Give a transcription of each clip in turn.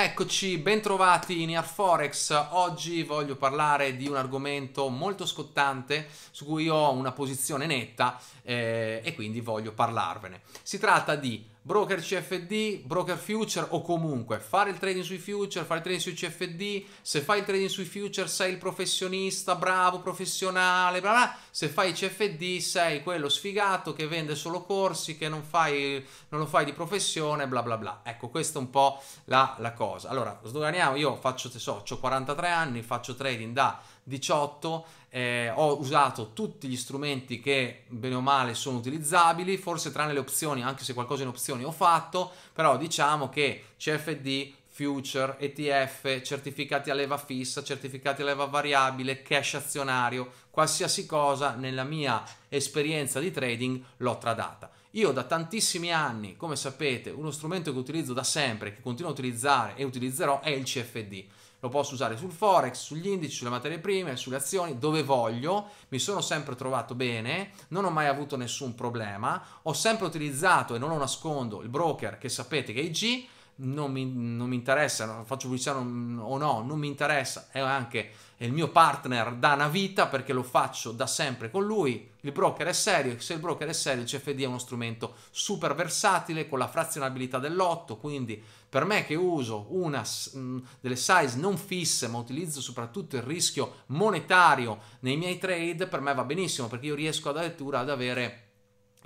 Eccoci, bentrovati in Airforex. Oggi voglio parlare di un argomento molto scottante su cui ho una posizione netta eh, e quindi voglio parlarvene. Si tratta di broker CFD, broker future o comunque fare il trading sui future, fare il trading sui CFD, se fai il trading sui future sei il professionista, bravo, professionale, bla bla se fai CFD sei quello sfigato che vende solo corsi, che non, fai, non lo fai di professione, bla bla bla. Ecco, questa è un po' la, la cosa. Allora, sdoganiamo, io faccio, so, ho 43 anni, faccio trading da 18, eh, ho usato tutti gli strumenti che bene o male sono utilizzabili, forse tranne le opzioni, anche se qualcosa in opzioni ho fatto, però diciamo che CFD future, ETF, certificati a leva fissa, certificati a leva variabile, cash azionario, qualsiasi cosa nella mia esperienza di trading l'ho tradata. Io da tantissimi anni, come sapete, uno strumento che utilizzo da sempre, che continuo a utilizzare e utilizzerò è il CFD. Lo posso usare sul forex, sugli indici, sulle materie prime, sulle azioni, dove voglio. Mi sono sempre trovato bene, non ho mai avuto nessun problema. Ho sempre utilizzato, e non lo nascondo, il broker che sapete che è IG non mi, non mi interessano, faccio pubblicità non, o no, non mi interessa, è anche il mio partner da una vita perché lo faccio da sempre con lui, il broker è serio, se il broker è serio il CFD è uno strumento super versatile con la frazionabilità dell'otto, quindi per me che uso una mm, delle size non fisse ma utilizzo soprattutto il rischio monetario nei miei trade, per me va benissimo perché io riesco addirittura ad avere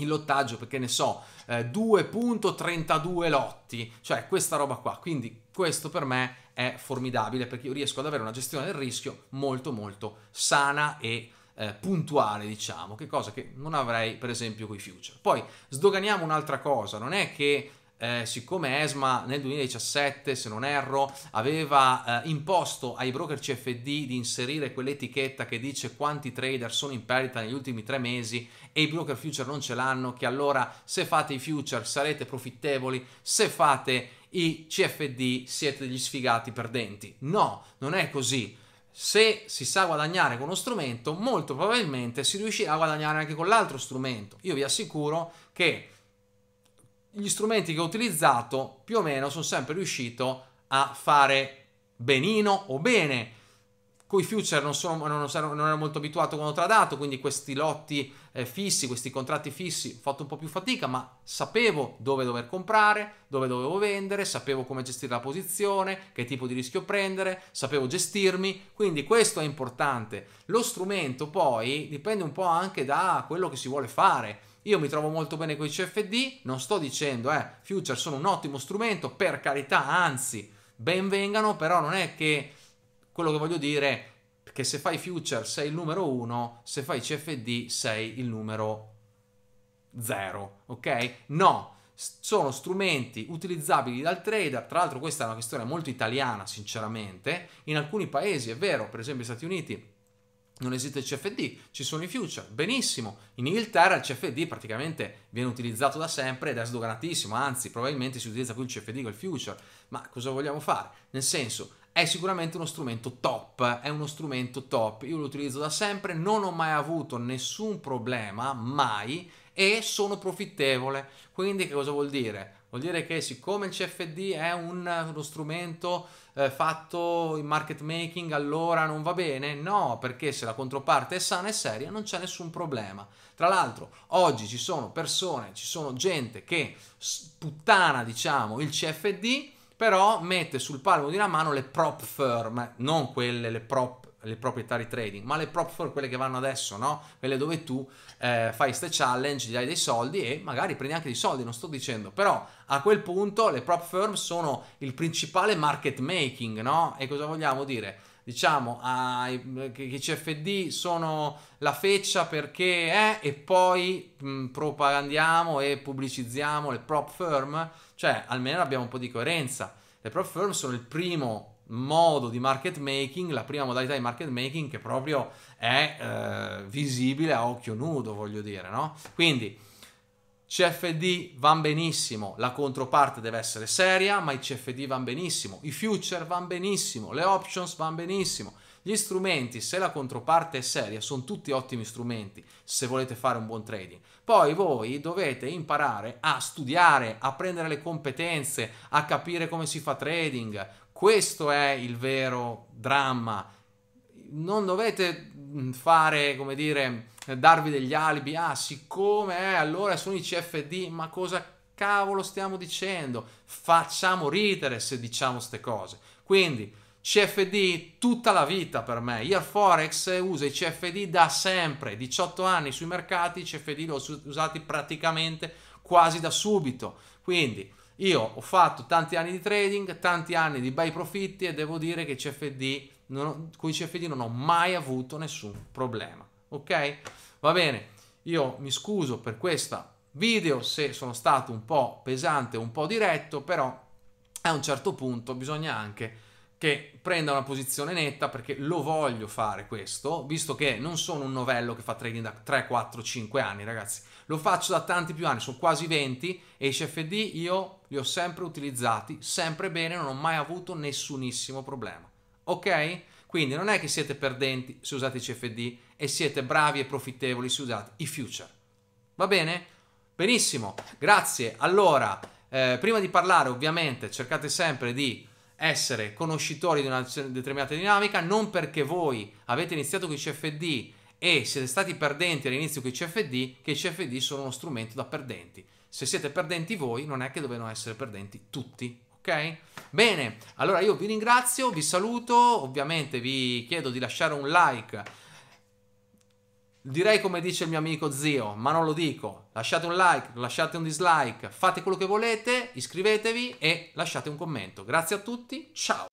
in lottaggio perché ne so eh, 2.32 lotti, cioè questa roba qua. Quindi questo per me è formidabile perché io riesco ad avere una gestione del rischio molto molto sana e eh, puntuale, diciamo, che cosa che non avrei per esempio con i future. Poi sdoganiamo un'altra cosa, non è che eh, siccome ESMA nel 2017, se non erro, aveva eh, imposto ai broker CFD di inserire quell'etichetta che dice quanti trader sono in perdita negli ultimi tre mesi e i broker future non ce l'hanno, che allora se fate i future sarete profittevoli, se fate i CFD siete degli sfigati perdenti. No, non è così se si sa guadagnare con uno strumento, molto probabilmente si riuscirà a guadagnare anche con l'altro strumento. Io vi assicuro che gli strumenti che ho utilizzato più o meno sono sempre riuscito a fare benino o bene. Coi future non, sono, non, sono, non ero molto abituato quando ho tradato, quindi questi lotti eh, fissi, questi contratti fissi, ho fatto un po' più fatica, ma sapevo dove dover comprare, dove dovevo vendere, sapevo come gestire la posizione, che tipo di rischio prendere, sapevo gestirmi, quindi questo è importante. Lo strumento poi dipende un po' anche da quello che si vuole fare io mi trovo molto bene con i CFD, non sto dicendo, eh, future sono un ottimo strumento, per carità, anzi, ben vengano, però non è che quello che voglio dire è che se fai future sei il numero uno, se fai CFD sei il numero zero, ok? No, sono strumenti utilizzabili dal trader, tra l'altro questa è una questione molto italiana, sinceramente, in alcuni paesi è vero, per esempio gli Stati Uniti non esiste il CFD, ci sono i future, benissimo. In Inghilterra il CFD praticamente viene utilizzato da sempre ed è sdoganatissimo, anzi probabilmente si utilizza più il CFD che il future. Ma cosa vogliamo fare? Nel senso, è sicuramente uno strumento top, è uno strumento top, io lo utilizzo da sempre, non ho mai avuto nessun problema, mai, e sono profittevole. Quindi che cosa vuol dire? Vuol dire che siccome il CFD è un, uno strumento eh, fatto in market making, allora non va bene? No, perché se la controparte è sana e seria non c'è nessun problema. Tra l'altro, oggi ci sono persone, ci sono gente che puttana, diciamo, il CFD però mette sul palmo di una mano le prop firm, non quelle, le prop le proprietari trading, ma le prop firm, quelle che vanno adesso, no? Quelle dove tu eh, fai ste challenge, gli dai dei soldi e magari prendi anche dei soldi, non sto dicendo, però a quel punto le prop firm sono il principale market making, no? E cosa vogliamo dire? diciamo ai, che i CFD sono la feccia perché è e poi mh, mm, propagandiamo e pubblicizziamo le prop firm, cioè almeno abbiamo un po' di coerenza. Le prop firm sono il primo modo di market making, la prima modalità di market making che proprio è eh, visibile a occhio nudo, voglio dire, no? Quindi CFD vanno benissimo, la controparte deve essere seria, ma i CFD van benissimo, i future van benissimo, le options van benissimo. Gli strumenti, se la controparte è seria, sono tutti ottimi strumenti se volete fare un buon trading. Poi voi dovete imparare a studiare, a prendere le competenze, a capire come si fa trading. Questo è il vero dramma. Non dovete Mm, fare, come dire, eh, darvi degli alibi, ah siccome eh, allora sono i CFD, ma cosa cavolo stiamo dicendo? Facciamo ridere se diciamo queste cose. Quindi CFD tutta la vita per me. Year Forex usa i CFD da sempre, 18 anni sui mercati, i CFD li ho usati praticamente quasi da subito. Quindi io ho fatto tanti anni di trading, tanti anni di buy profitti e devo dire che i CFD ho, con i CFD non ho mai avuto nessun problema. Ok? Va bene, io mi scuso per questo video se sono stato un po' pesante, un po' diretto, però a un certo punto bisogna anche che prenda una posizione netta perché lo voglio fare questo, visto che non sono un novello che fa trading da 3, 4, 5 anni, ragazzi. Lo faccio da tanti più anni, sono quasi 20 e i CFD io li ho sempre utilizzati, sempre bene, non ho mai avuto nessunissimo problema ok? Quindi non è che siete perdenti se usate i CFD e siete bravi e profittevoli se usate i future. Va bene? Benissimo, grazie. Allora, eh, prima di parlare, ovviamente, cercate sempre di essere conoscitori di una determinata dinamica, non perché voi avete iniziato con i CFD e siete stati perdenti all'inizio con i CFD, che i CFD sono uno strumento da perdenti. Se siete perdenti voi, non è che dovevano essere perdenti tutti, ok? Bene, allora io vi ringrazio, vi saluto, ovviamente vi chiedo di lasciare un like. Direi come dice il mio amico zio, ma non lo dico. Lasciate un like, lasciate un dislike, fate quello che volete, iscrivetevi e lasciate un commento. Grazie a tutti, ciao!